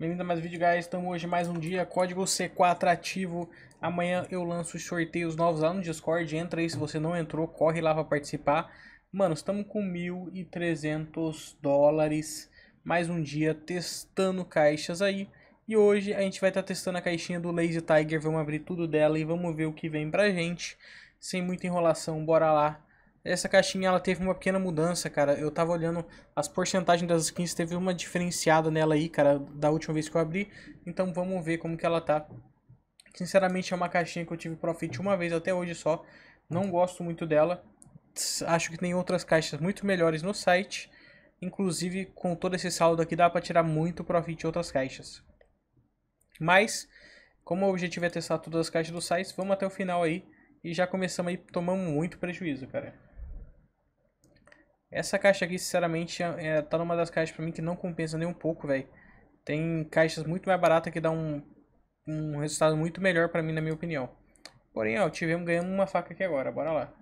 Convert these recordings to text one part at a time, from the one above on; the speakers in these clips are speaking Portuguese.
Bem-vindo a mais um vídeo, guys. Estamos hoje mais um dia. Código C4 ativo. Amanhã eu lanço os sorteios novos lá no Discord. Entra aí se você não entrou, corre lá para participar. Mano, estamos com 1.300 dólares. Mais um dia testando caixas aí. E hoje a gente vai estar tá testando a caixinha do Lazy Tiger. Vamos abrir tudo dela e vamos ver o que vem pra gente. Sem muita enrolação, bora lá essa caixinha ela teve uma pequena mudança, cara. Eu tava olhando as porcentagens das skins, teve uma diferenciada nela aí, cara, da última vez que eu abri. Então vamos ver como que ela tá. Sinceramente é uma caixinha que eu tive profit uma vez até hoje só. Não gosto muito dela. Acho que tem outras caixas muito melhores no site. Inclusive com todo esse saldo aqui dá para tirar muito profit de outras caixas. Mas como o objetivo é testar todas as caixas do site, vamos até o final aí e já começamos aí tomando muito prejuízo, cara. Essa caixa aqui, sinceramente, é, é, tá numa das caixas pra mim que não compensa nem um pouco, velho. Tem caixas muito mais baratas que dá um, um resultado muito melhor pra mim, na minha opinião. Porém, ó, tivemos, ganhamos uma faca aqui agora, bora lá.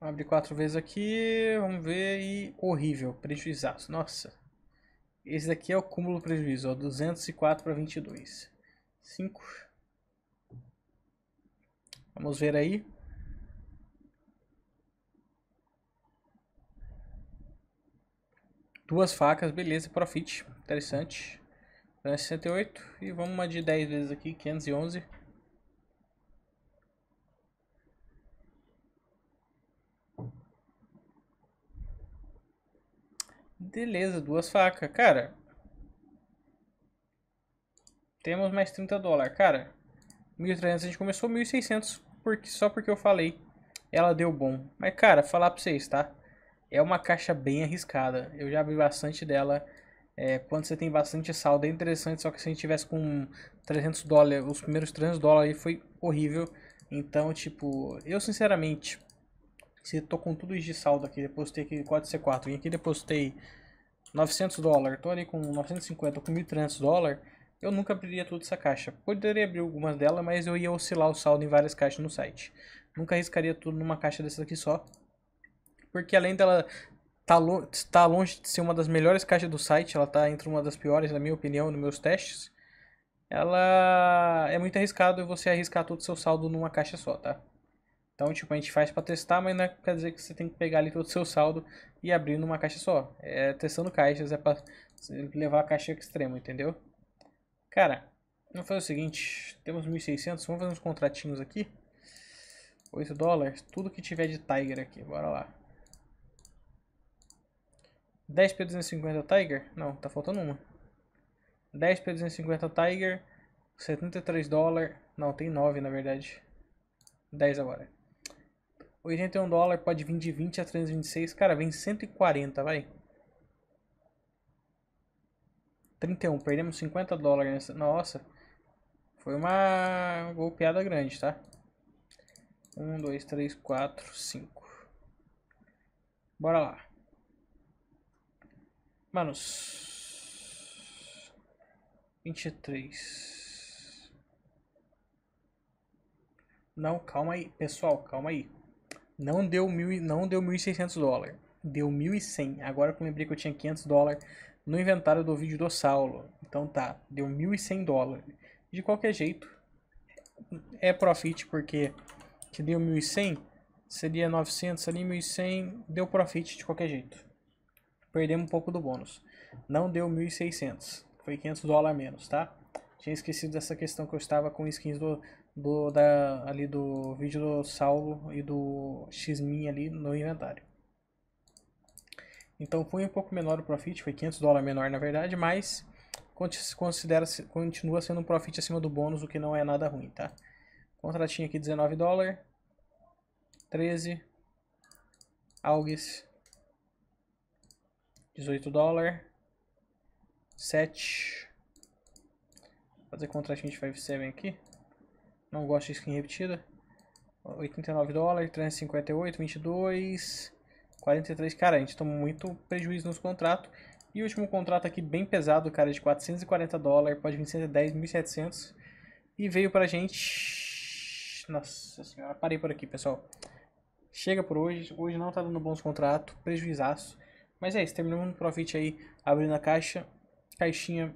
Abre quatro vezes aqui, vamos ver, e horrível, prejuizaço, nossa. Esse daqui é o cúmulo do prejuízo, ó, 204 para 22. 5. Vamos ver aí. Duas facas, beleza, profit, interessante. 68 né, e vamos uma de 10 vezes aqui, 511. Beleza, duas facas, cara. Temos mais 30 dólares, cara. 1.300, a gente começou 1.600 porque, só porque eu falei. Ela deu bom. Mas, cara, falar pra vocês, tá? é uma caixa bem arriscada. Eu já vi bastante dela. É, quando você tem bastante saldo é interessante, só que se a gente tivesse com 300 dólares, os primeiros 300 dólares aí foi horrível. Então, tipo, eu sinceramente, se tô com tudo isso de saldo aqui, depositei aqui 4C4, e aqui depositei 900 dólares, tô ali com 950, com 1.300 dólares, eu nunca abriria toda essa caixa. Poderia abrir algumas delas, mas eu ia oscilar o saldo em várias caixas no site. Nunca arriscaria tudo numa caixa dessa aqui só, porque além dela tá, lo tá longe de ser uma das melhores caixas do site, ela está entre uma das piores, na minha opinião, nos meus testes, ela é muito arriscado você arriscar todo o seu saldo numa caixa só, tá? Então, tipo, a gente faz para testar, mas não é quer dizer que você tem que pegar ali todo o seu saldo e abrir numa caixa só. É testando caixas, é para levar a caixa extrema, entendeu? Cara, vamos fazer o seguinte, temos 1.600, vamos fazer uns contratinhos aqui. 8 dólares, tudo que tiver de Tiger aqui, bora lá. 10p250 Tiger? Não, tá faltando uma. 10p250 Tiger, 73 dólares. Não, tem 9 na verdade. 10 agora. 81 dólares, pode vir de 20 a 326. Cara, vem 140, vai. 31, perdemos 50 dólares nessa. Nossa. Foi uma golpeada grande, tá? 1, 2, 3, 4, 5. Bora lá. Manos. 23. Não, calma aí. Pessoal, calma aí. Não deu, mil, não deu 1.600 dólares. Deu 1.100. Agora que eu lembrei que eu tinha 500 dólares no inventário do vídeo do Saulo. Então tá, deu 1.100 dólares. De qualquer jeito, é profit porque que deu 1.100, seria 900 ali, 1.100, deu profit de qualquer jeito perdemos um pouco do bônus. Não deu 1.600, foi 500 dólares menos, tá? Tinha esquecido dessa questão que eu estava com skins do, do, da, ali do vídeo do Saulo e do Xmin ali no inventário. Então foi um pouco menor o profit, foi 500 dólares menor na verdade, mas considera continua sendo um profit acima do bônus, o que não é nada ruim, tá? Contratinho aqui 19 dólares, 13, August, 18 dólares. 7. Fazer contrato 257 aqui. Não gosto de skin repetida. 89 dólares, 358, 22, 43. Cara, a gente tomou muito prejuízo nos contratos. E o último contrato aqui bem pesado, cara, de 440 dólares, pode vir 110, 1.700. E veio pra gente... Nossa senhora, parei por aqui, pessoal. Chega por hoje. Hoje não tá dando bons contratos, prejuizaço. Mas é isso, terminamos no profit aí, abrindo a caixa. Caixinha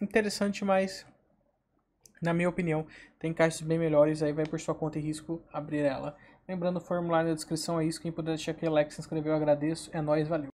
interessante, mas na minha opinião, tem caixas bem melhores, aí vai por sua conta e risco abrir ela. Lembrando, o formulário na descrição é isso, quem puder deixar aquele like, se inscreveu, agradeço, é nóis, valeu.